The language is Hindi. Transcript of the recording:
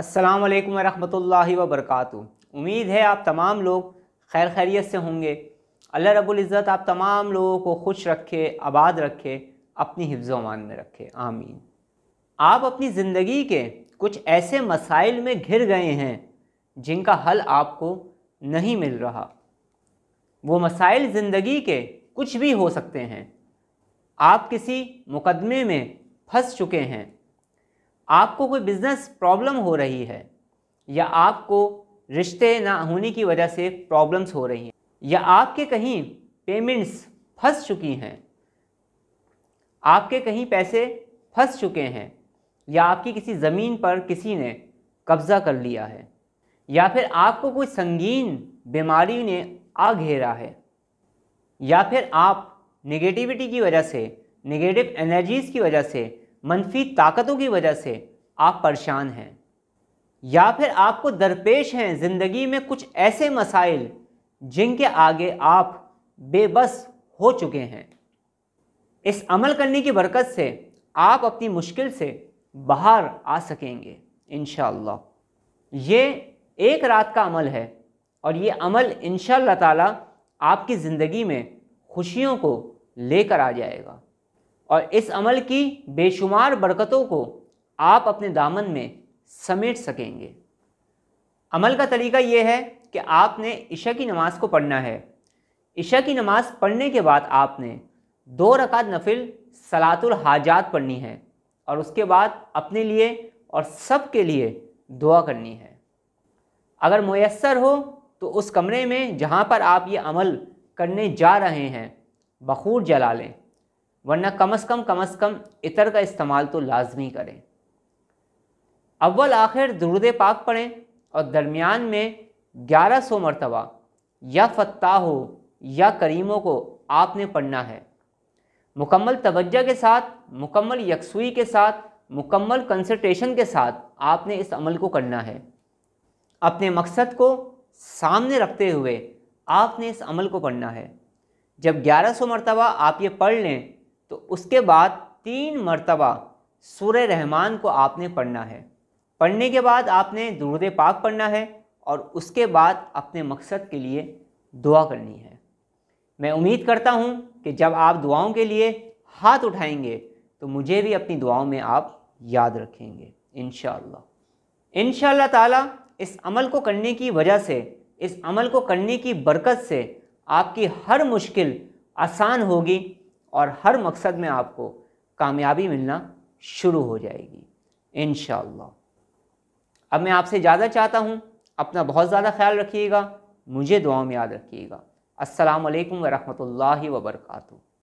अस्सलाम वालेकुम व वबरकातु उम्मीद है आप तमाम लोग खैर खैरियत से होंगे अल्लाह रब्बुल इज़्ज़त आप तमाम लोगों को खुश रखे आबाद रखे अपनी हिफ्ज़ अमान में रखे आमीन आप अपनी ज़िंदगी के कुछ ऐसे मसाइल में घिर गए हैं जिनका हल आपको नहीं मिल रहा वो मसाइल ज़िंदगी के कुछ भी हो सकते हैं आप किसी मुकदमे में फंस चुके हैं आपको कोई बिज़नेस प्रॉब्लम हो रही है या आपको रिश्ते ना होने की वजह से प्रॉब्लम्स हो रही हैं या आपके कहीं पेमेंट्स फंस चुकी हैं आपके कहीं पैसे फंस चुके हैं या आपकी किसी ज़मीन पर किसी ने कब्ज़ा कर लिया है या फिर आपको कोई संगीन बीमारी ने आ घेरा है या फिर आप नेगेटिविटी की वजह से नेगेटिव एनर्जीज़ की वजह से मनफी ताकतों की वजह से आप परेशान हैं या फिर आपको दरपेश हैं ज़िंदगी में कुछ ऐसे मसाइल जिनके आगे आप बेबस हो चुके हैं इस अमल करने की बरकत से आप अपनी मुश्किल से बाहर आ सकेंगे इन ये एक रात का अमल है और ये अमल इन ताला आपकी ज़िंदगी में खुशियों को लेकर आ जाएगा और इस अमल की बेशुमार बरकतों को आप अपने दामन में समेट सकेंगे अमल का तरीका ये है कि आपने ईशा की नमाज़ को पढ़ना है ईशा की नमाज़ पढ़ने के बाद आपने दो रकात नफिल सलातुल हाजात पढ़नी है और उसके बाद अपने लिए और सब के लिए दुआ करनी है अगर मैसर हो तो उस कमरे में जहाँ पर आप ये अमल करने जा रहे हैं बखूर जला लें वरना कम अज़ कम कम अज़ कम इतर का इस्तेमाल तो लाजमी करें अव्वल आखिर दुरुद पाक पढ़ें और दरमियान में ग्यारह सौ मरतबा या हो या करीमों को आपने पढ़ना है मुकम्मल तवज्जा के साथ मुकम्मल यकसुई के साथ मुकम्मल कंसंट्रेशन के साथ आपने इस अमल को करना है अपने मकसद को सामने रखते हुए आपने इस अमल को पढ़ना है जब 1100 मरतबा आप ये पढ़ लें तो उसके बाद तीन मरतबा सुर रहमान को आपने पढ़ना है पढ़ने के बाद आपने दुरुद पाक पढ़ना है और उसके बाद अपने मकसद के लिए दुआ करनी है मैं उम्मीद करता हूँ कि जब आप दुआओं के लिए हाथ उठाएंगे तो मुझे भी अपनी दुआओं में आप याद रखेंगे इन इन ताला इस अमल को करने की वजह से इस अमल को करने की बरकत से आपकी हर मुश्किल आसान होगी और हर मकसद में आपको कामयाबी मिलना शुरू हो जाएगी इन अब मैं आपसे ज़्यादा चाहता हूँ अपना बहुत ज़्यादा ख्याल रखिएगा मुझे दुआ में याद रखिएगा असलकम वरहमल वर्का